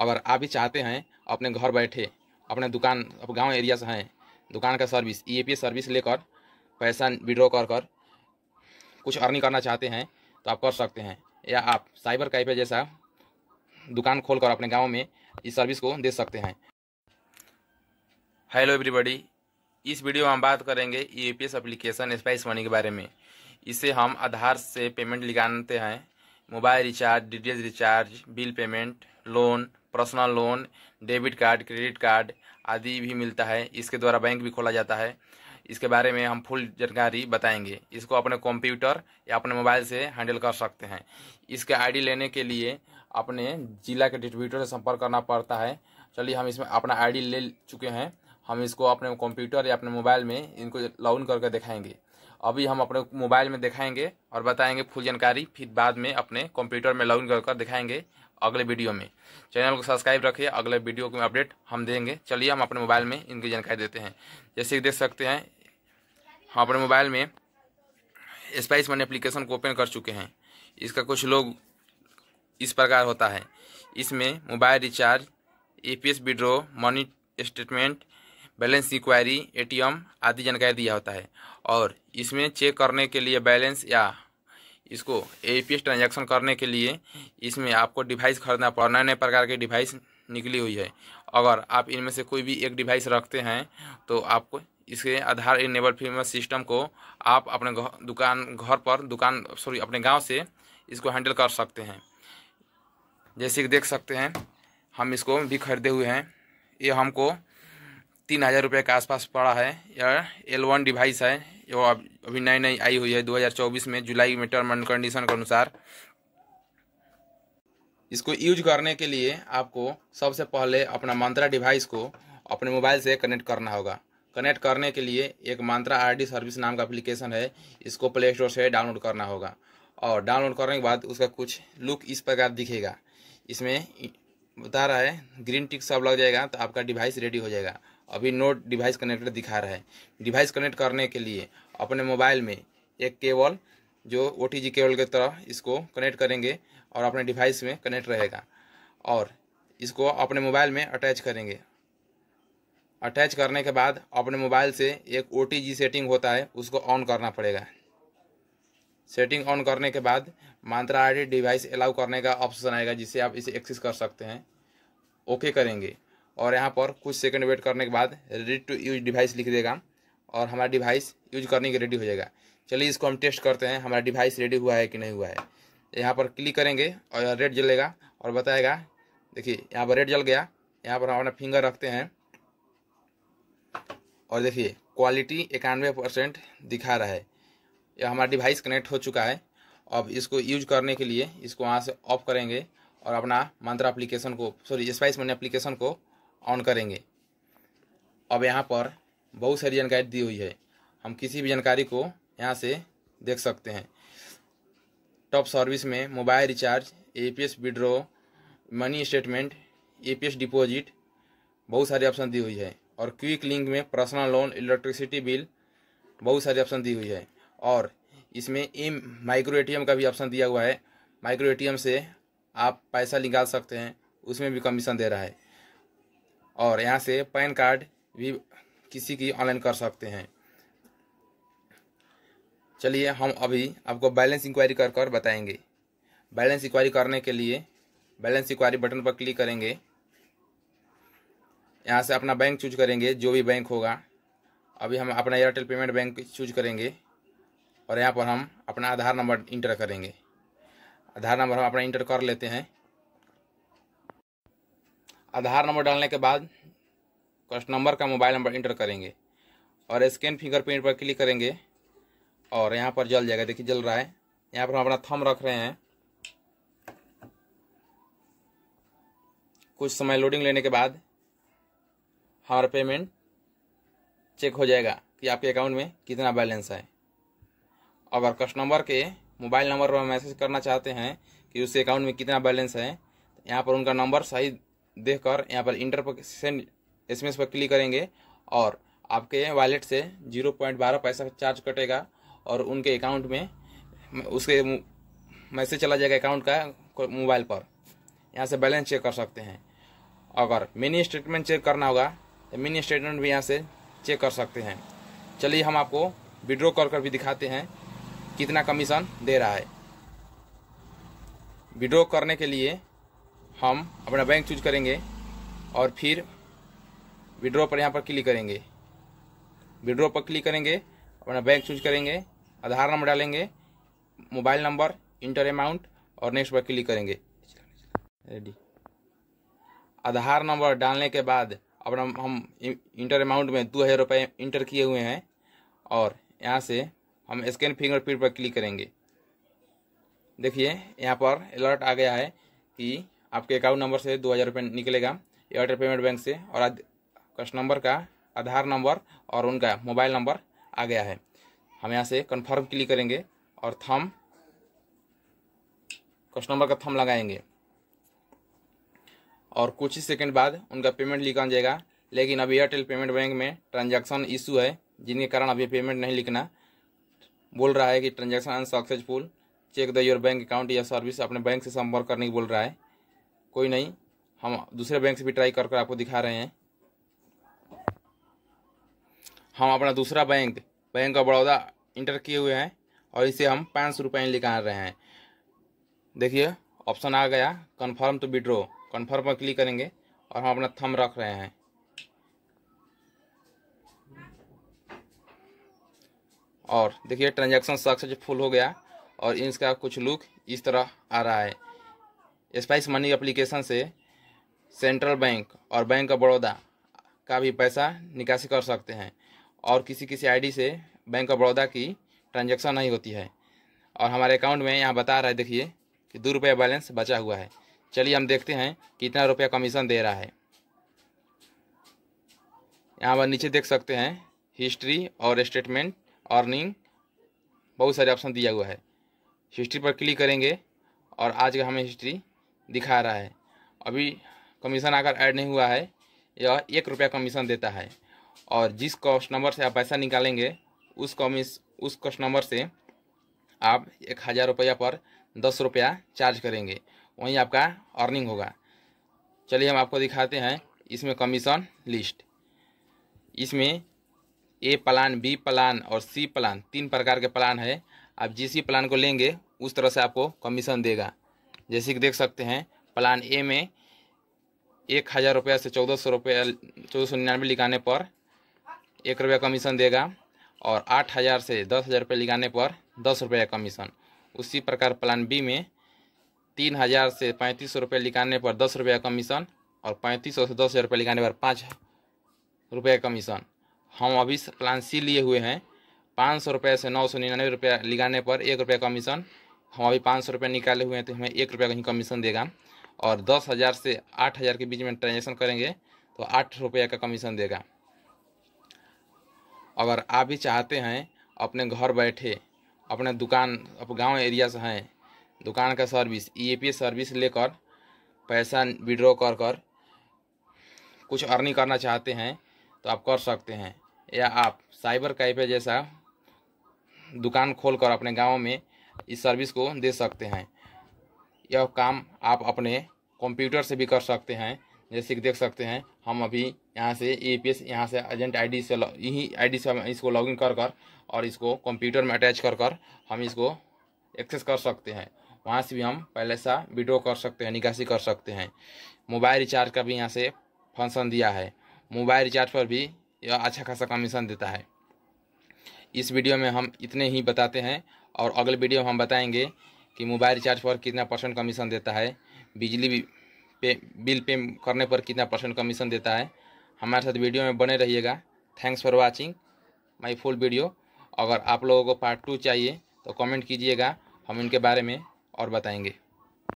अगर आप भी चाहते हैं अपने घर बैठे अपने दुकान अपने गाँव एरिया से हैं दुकान का सर्विस ई ए सर्विस लेकर पैसा विड्रॉ कर कर कुछ अर्निंग करना चाहते हैं तो आप कर सकते हैं या आप साइबर कैफे जैसा दुकान खोलकर अपने गांव में इस सर्विस को दे सकते हैं हेलो एवरीबॉडी इस वीडियो में हम बात करेंगे E A P S application Spice Money के बारे में इसे हम आधार से पेमेंट निकालते हैं mobile recharge D S recharge bill payment loan personal loan debit card credit card आदि भी मिलता है इसके द्वारा बैंक भी खोला जाता है इसके बारे में हम फुल जानकारी बताएंगे इसको अपने कंप्यूटर या अपने मोबाइल से हैंडल कर सकते हैं इसके आईडी लेने के लिए अपने जिला के डिस्ट्रीब्यूटर से संपर्क करना पड़ता है चलिए हम इसमें अपना आईडी ले चुके हैं हम इसको अपने कंप्यूटर या अपने मोबाइल में इनको लॉग करके दिखाएंगे अभी हम अपने मोबाइल में दिखाएंगे और बताएंगे फुल जानकारी फिर बाद में अपने कंप्यूटर में लॉग इन कर दिखाएंगे अगले वीडियो में चैनल को सब्सक्राइब रखिए अगले वीडियो में अपडेट हम देंगे चलिए हम अपने मोबाइल में इनकी जानकारी देते हैं जैसे कि देख सकते हैं हम अपने मोबाइल में स्पाइस मनी एप्लीकेशन को ओपन कर चुके हैं इसका कुछ लोग इस प्रकार होता है इसमें mobile recharge A P S withdraw money statement balance inquiry ए आदि जानकारी दिया होता है और इसमें चेक करने के लिए बैलेंस या इसको ए पी एस ट्रांजेक्शन करने के लिए इसमें आपको डिवाइस खरीदना पड़ा नए नए प्रकार के डिवाइस निकली हुई है अगर आप इनमें से कोई भी एक डिवाइस रखते हैं तो आपको इसके आधार इनेबल फीमर सिस्टम को आप अपने घर दुकान घर पर दुकान सॉरी अपने गांव से इसको हैंडल कर सकते हैं जैसे कि देख सकते हैं हम इसको भी खरीदे हुए हैं ये हमको तीन हज़ार रुपये के आसपास पड़ा है यह एल वन डिवाइस है जो अभी नई नई आई हुई है 2024 में जुलाई में टर्म एंड कंडीशन के अनुसार इसको यूज करने के लिए आपको सबसे पहले अपना मंत्रा डिवाइस को अपने मोबाइल से कनेक्ट करना होगा कनेक्ट करने के लिए एक मंत्रा आर सर्विस नाम का एप्लीकेशन है इसको प्ले स्टोर से डाउनलोड करना होगा और डाउनलोड करने के बाद उसका कुछ लुक इस प्रकार दिखेगा इसमें बता रहा है ग्रीन टिक सब लग जाएगा तो आपका डिवाइस रेडी हो जाएगा अभी नोट डिवाइस कनेक्टेड दिखा रहा है डिवाइस कनेक्ट करने के लिए अपने मोबाइल में एक केबल जो ओ टी केबल की के तरह इसको कनेक्ट करेंगे और अपने डिवाइस में कनेक्ट रहेगा और इसको अपने मोबाइल में अटैच करेंगे अटैच करने के बाद अपने मोबाइल से एक ओ सेटिंग होता है उसको ऑन करना पड़ेगा सेटिंग ऑन करने के बाद आई डी डिवाइस अलाउ करने का ऑप्शन आएगा जिसे आप इसे एक्सेस कर सकते हैं ओके करेंगे और यहाँ पर कुछ सेकंड वेट करने के बाद रेडी टू यूज डिवाइस लिख देगा और हमारा डिवाइस यूज करने के रेडी हो जाएगा चलिए इसको हम टेस्ट करते हैं हमारा डिवाइस रेडी हुआ है कि नहीं हुआ है यहाँ पर क्लिक करेंगे और रेड जलेगा और बताएगा देखिए यहाँ पर रेड जल गया यहाँ पर हम अपना फिंगर रखते हैं और देखिए क्वालिटी इक्यानवे परसेंट दिखा रहा है यह हमारा डिवाइस कनेक्ट हो चुका है अब इसको यूज करने के लिए इसको वहाँ से ऑफ करेंगे और अपना मंत्रा एप्लीकेशन को सॉरी स्पाइस मनी एप्लीकेशन को ऑन करेंगे अब यहाँ पर बहुत सारी जानकारी दी हुई है हम किसी भी जानकारी को यहाँ से देख सकते हैं टॉप सर्विस में mobile recharge A P S money statement A P S deposit बहुत सारे ऑप्शन दी हुई है और क्विक लिंक में पर्सनल लोन इलेक्ट्रिसिटी बिल बहुत सारे ऑप्शन दी हुई है और इसमें एम माइक्रो ए का भी ऑप्शन दिया हुआ है माइक्रो ए से आप पैसा निकाल सकते हैं उसमें भी कमीशन दे रहा है और यहाँ से पैन कार्ड भी किसी की ऑनलाइन कर सकते हैं चलिए हम अभी आपको बैलेंस इंक्वायरी कर कर बताएंगे बैलेंस इंक्वायरी करने के लिए बैलेंस इंक्वायरी बटन पर क्लिक करेंगे यहाँ से अपना बैंक चूज करेंगे जो भी बैंक होगा अभी हम अपना एयरटेल पेमेंट बैंक चूज करेंगे और यहाँ पर हम अपना आधार नंबर इंटर करेंगे आधार नंबर हम अपना इंटर कर लेते हैं आधार नंबर डालने के बाद कस्टमर का मोबाइल नंबर इंटर करेंगे और स्कैन फिंगरप्रिंट पर क्लिक करेंगे और यहाँ पर जल जाएगा देखिए जल रहा है यहाँ पर हम अपना थम रख रहे हैं कुछ समय लोडिंग लेने के बाद हमारा पेमेंट चेक हो जाएगा कि आपके अकाउंट में कितना बैलेंस है अगर कस्टमर के मोबाइल नंबर पर मैसेज करना चाहते हैं कि उसके अकाउंट में कितना बैलेंस है तो यहाँ पर उनका नंबर सही देखकर यहाँ पर इंटर पर सेंड एस पर क्लिक करेंगे और आपके वॉलेट से जीरो पॉइंट बारह पैसा चार्ज कटेगा और उनके अकाउंट में उसके मैसेज चला जाएगा अकाउंट का मोबाइल पर यहाँ से बैलेंस चेक कर सकते हैं अगर मिनी स्टेटमेंट चेक करना होगा तो मिनी स्टेटमेंट भी यहाँ से चेक कर सकते हैं चलिए हम आपको विड्रॉ कर कर भी दिखाते हैं कितना कमीशन दे रहा है विड्रॉ करने के लिए हम अपना बैंक चूज करेंगे और फिर विड्रॉ पर यहाँ पर क्लिक करेंगे विड्रॉ पर क्लिक करेंगे अपना बैंक चूज करेंगे आधार नंबर डालेंगे मोबाइल नंबर इंटर अमाउंट और नेक्स्ट पर क्लिक करेंगे रेडी आधार नंबर डालने के बाद अपना हम इंटर अमाउंट में दो हज़ार रुपये इंटर किए हुए हैं और यहाँ से हम स्कैन फिंगरप्रिंट पर क्लिक करेंगे देखिए यहाँ पर अलर्ट आ गया है कि आपके अकाउंट नंबर से दो हज़ार रुपये निकलेगा एयरटेल पेमेंट बैंक से और कस्टमर का आधार नंबर और उनका मोबाइल नंबर आ गया है हम यहाँ से कन्फर्म क्लिक करेंगे और थम कस्टमर का थम लगाएंगे और कुछ ही सेकेंड बाद उनका पेमेंट लिखा जाएगा लेकिन अभी एयरटेल पेमेंट बैंक में ट्रांजैक्शन इशू है जिनके कारण अभी पेमेंट नहीं लिखना बोल रहा है कि transaction unsuccessful check the your bank account या सर्विस अपने बैंक से संपर्क करने की बोल रहा है कोई नहीं हम दूसरे बैंक से भी ट्राई कर कर आपको दिखा रहे हैं हम अपना दूसरा bank bank of Baroda enter किए हुए हैं और इसे हम पाँच सौ रुपये निकाल रहे हैं देखिए ऑप्शन आ गया कन्फर्म टू विड्रो कन्फर्म पर क्लिक करेंगे और हम अपना थम रख रहे हैं और देखिए ट्रांजैक्शन सक्सेसफुल हो गया और इसका कुछ लुक इस तरह आ रहा है स्पाइस मनी एप्लीकेशन से सेंट्रल बैंक और बैंक ऑफ बड़ौदा का भी पैसा निकासी कर सकते हैं और किसी किसी आईडी से बैंक ऑफ बड़ौदा की ट्रांजैक्शन नहीं होती है और हमारे अकाउंट में यहाँ बता रहा है देखिए कि दो रुपया बैलेंस बचा हुआ है चलिए हम देखते हैं कितना रुपया कमीशन दे रहा है यहाँ पर नीचे देख सकते हैं हिस्ट्री और स्टेटमेंट अर्निंग बहुत सारे ऑप्शन दिया हुआ है हिस्ट्री पर क्लिक करेंगे और आज का हमें हिस्ट्री दिखा रहा है अभी कमीशन अगर ऐड नहीं हुआ है यह एक रुपया कमीशन देता है और जिस कस्टमर से आप पैसा निकालेंगे उस कमीश उस कस्टमर से आप एक हज़ार रुपया पर दस रुपया चार्ज करेंगे वहीं आपका अर्निंग होगा चलिए हम आपको दिखाते हैं इसमें कमीशन लिस्ट इसमें ए प्लान बी प्लान और सी प्लान तीन प्रकार के प्लान है आप जिस प्लान को लेंगे उस तरह से आपको कमीशन देगा जैसे कि देख सकते हैं प्लान ए में एक हज़ार रुपये से चौदह सौ रुपये चौदह सौ निन्यानवे लिखाने पर एक रुपया कमीशन देगा और आठ हज़ार से दस हज़ार रुपये लिखाने पर दस का कमीशन उसी प्रकार प्लान बी में तीन हज़ार से पैंतीस सौ रुपये लिखाने पर दस रुपये कमीशन और पैंतीस सौ से दस हज़ार रुपये लिखाने पर पाँच रुपये कमीशन हम अभी प्लान सी लिए हुए हैं पाँच सौ रुपये से नौ सौ निन्यानवे रुपये लिखाने पर एक रुपया कमीशन हम अभी पाँच सौ निकाले हुए हैं तो हमें एक रुपया कहीं कमीशन देगा और दस हज़ार से आठ हज़ार के बीच में ट्रांजेक्शन करेंगे तो आठ रुपये का कमीशन देगा अगर आप भी चाहते हैं अपने घर बैठे अपने दुकान अब गांव एरिया से हैं दुकान का सर्विस ई सर्विस लेकर पैसा विड्रॉ कर कर कुछ अर्निंग करना चाहते हैं तो आप कर सकते हैं या आप साइबर कैफे जैसा दुकान खोल कर अपने गाँव में इस सर्विस को दे सकते हैं यह काम आप अपने कंप्यूटर से भी कर सकते हैं जैसे कि देख सकते हैं हम अभी यहाँ से ए पी एस यहाँ से एजेंट आईडी से यही आईडी से हम इसको लॉगिन कर कर और इसको कंप्यूटर में अटैच कर कर हम इसको एक्सेस कर सकते हैं वहाँ से भी हम पहले सा विड्रो कर सकते हैं निकासी कर सकते हैं मोबाइल रिचार्ज का भी यहाँ से फंक्शन दिया है मोबाइल रिचार्ज पर भी यह अच्छा खासा कमीशन देता है इस वीडियो में हम इतने ही बताते हैं और अगले वीडियो में हम बताएंगे कि मोबाइल रिचार्ज पर कितना परसेंट कमीशन देता है बिजली पे बिल पे करने पर कितना परसेंट कमीशन देता है हमारे साथ वीडियो में बने रहिएगा thanks for watching my full video अगर आप लोगों को पार्ट टू चाहिए तो कमेंट कीजिएगा हम इनके बारे में और बताएंगे